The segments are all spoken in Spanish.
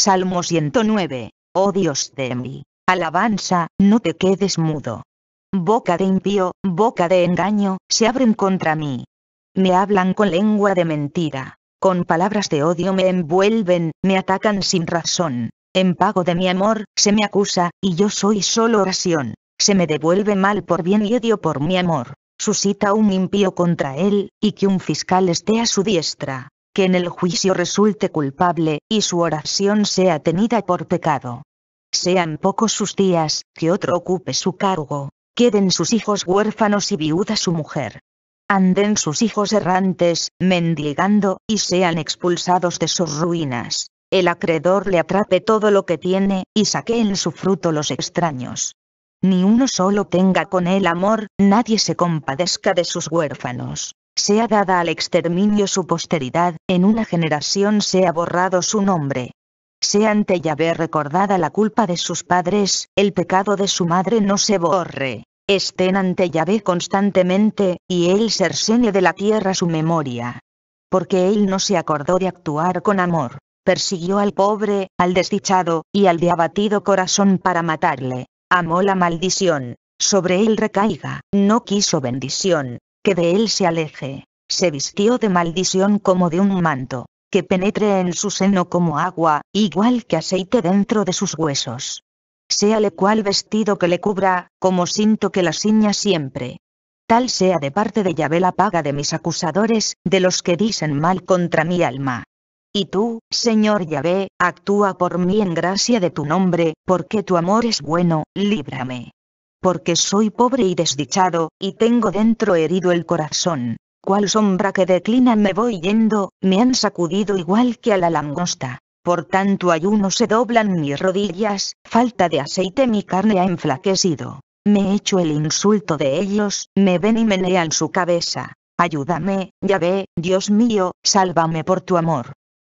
Salmo 109. Oh Dios de mí, alabanza, no te quedes mudo. Boca de impío, boca de engaño, se abren contra mí. Me hablan con lengua de mentira, con palabras de odio me envuelven, me atacan sin razón. En pago de mi amor, se me acusa, y yo soy solo oración. Se me devuelve mal por bien y odio por mi amor. Suscita un impío contra él, y que un fiscal esté a su diestra que en el juicio resulte culpable, y su oración sea tenida por pecado. Sean pocos sus días, que otro ocupe su cargo, queden sus hijos huérfanos y viuda su mujer. Anden sus hijos errantes, mendigando, y sean expulsados de sus ruinas. El acreedor le atrape todo lo que tiene, y en su fruto los extraños ni uno solo tenga con él amor, nadie se compadezca de sus huérfanos sea dada al exterminio su posteridad, en una generación sea borrado su nombre. Sea ante Yahvé recordada la culpa de sus padres, el pecado de su madre no se borre. Estén ante Yahvé constantemente, y él cercene de la tierra su memoria. Porque él no se acordó de actuar con amor. Persiguió al pobre, al desdichado, y al de abatido corazón para matarle. Amó la maldición. Sobre él recaiga, no quiso bendición, que de él se aleje. Se vistió de maldición como de un manto, que penetre en su seno como agua, igual que aceite dentro de sus huesos. Séale cual vestido que le cubra, como siento que la ciña siempre. Tal sea de parte de Yahvé la paga de mis acusadores, de los que dicen mal contra mi alma. Y tú, Señor Yahvé, actúa por mí en gracia de tu nombre, porque tu amor es bueno, líbrame porque soy pobre y desdichado, y tengo dentro herido el corazón. Cual sombra que declina me voy yendo, me han sacudido igual que a la langosta. Por tanto ayuno se doblan mis rodillas, falta de aceite mi carne ha enflaquecido. Me he hecho el insulto de ellos, me ven y menean su cabeza. Ayúdame, ve, Dios mío, sálvame por tu amor.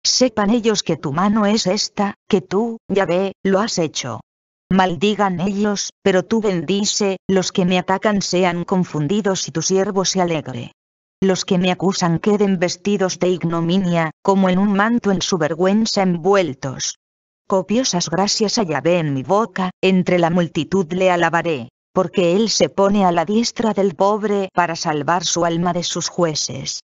Sepan ellos que tu mano es esta, que tú, ya ve, lo has hecho. Maldigan ellos, pero tú bendice, los que me atacan sean confundidos y tu siervo se alegre. Los que me acusan queden vestidos de ignominia, como en un manto en su vergüenza envueltos. Copiosas gracias a en mi boca, entre la multitud le alabaré, porque él se pone a la diestra del pobre para salvar su alma de sus jueces.